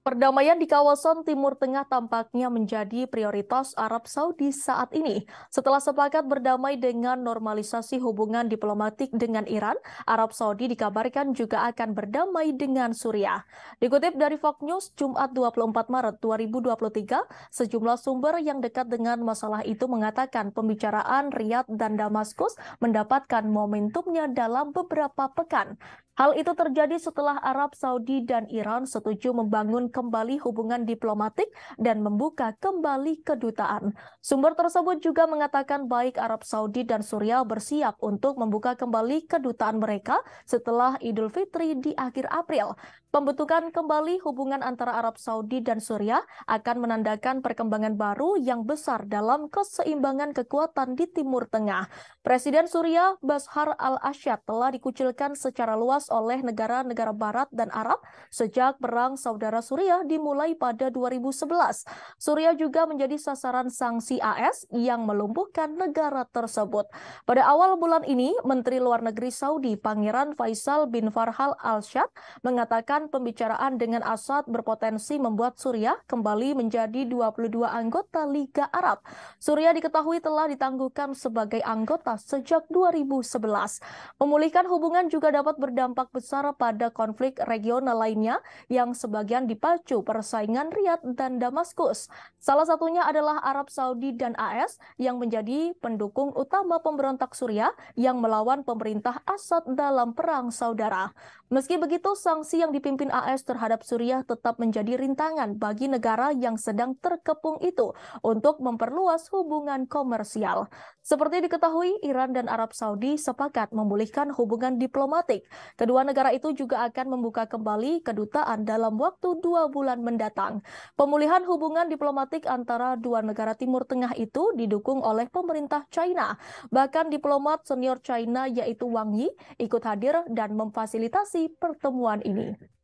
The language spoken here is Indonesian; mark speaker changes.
Speaker 1: Perdamaian di kawasan Timur Tengah tampaknya menjadi prioritas Arab Saudi saat ini. Setelah sepakat berdamai dengan normalisasi hubungan diplomatik dengan Iran, Arab Saudi dikabarkan juga akan berdamai dengan Suriah. Dikutip dari Fox News Jumat 24 Maret 2023, sejumlah sumber yang dekat dengan masalah itu mengatakan pembicaraan Riyadh dan Damaskus mendapatkan momentumnya dalam beberapa pekan. Hal itu terjadi setelah Arab Saudi dan Iran setuju membangun kembali hubungan diplomatik dan membuka kembali kedutaan. Sumber tersebut juga mengatakan baik Arab Saudi dan Suriah bersiap untuk membuka kembali kedutaan mereka setelah Idul Fitri di akhir April. Pembentukan kembali hubungan antara Arab Saudi dan Suriah akan menandakan perkembangan baru yang besar dalam keseimbangan kekuatan di Timur Tengah. Presiden Suriah Bashar al-Assad telah dikucilkan secara luas oleh negara-negara Barat dan Arab sejak Perang Saudara Suriah dimulai pada 2011. Suriah juga menjadi sasaran sanksi AS yang melumpuhkan negara tersebut. Pada awal bulan ini, Menteri Luar Negeri Saudi Pangeran Faisal bin Farhal al shad mengatakan pembicaraan dengan Assad berpotensi membuat Suriah kembali menjadi 22 anggota Liga Arab. Suriah diketahui telah ditangguhkan sebagai anggota sejak 2011. Memulihkan hubungan juga dapat berdampak berdampak besar pada konflik regional lainnya yang sebagian dipacu persaingan Riyadh dan Damaskus. Salah satunya adalah Arab Saudi dan AS yang menjadi pendukung utama pemberontak Suriah yang melawan pemerintah Assad dalam perang saudara. Meski begitu, sanksi yang dipimpin AS terhadap Suriah tetap menjadi rintangan bagi negara yang sedang terkepung itu untuk memperluas hubungan komersial. Seperti diketahui, Iran dan Arab Saudi sepakat memulihkan hubungan diplomatik. Kedua negara itu juga akan membuka kembali kedutaan dalam waktu dua bulan mendatang. Pemulihan hubungan diplomatik antara dua negara Timur Tengah itu didukung oleh pemerintah China. Bahkan diplomat senior China yaitu Wang Yi ikut hadir dan memfasilitasi pertemuan ini.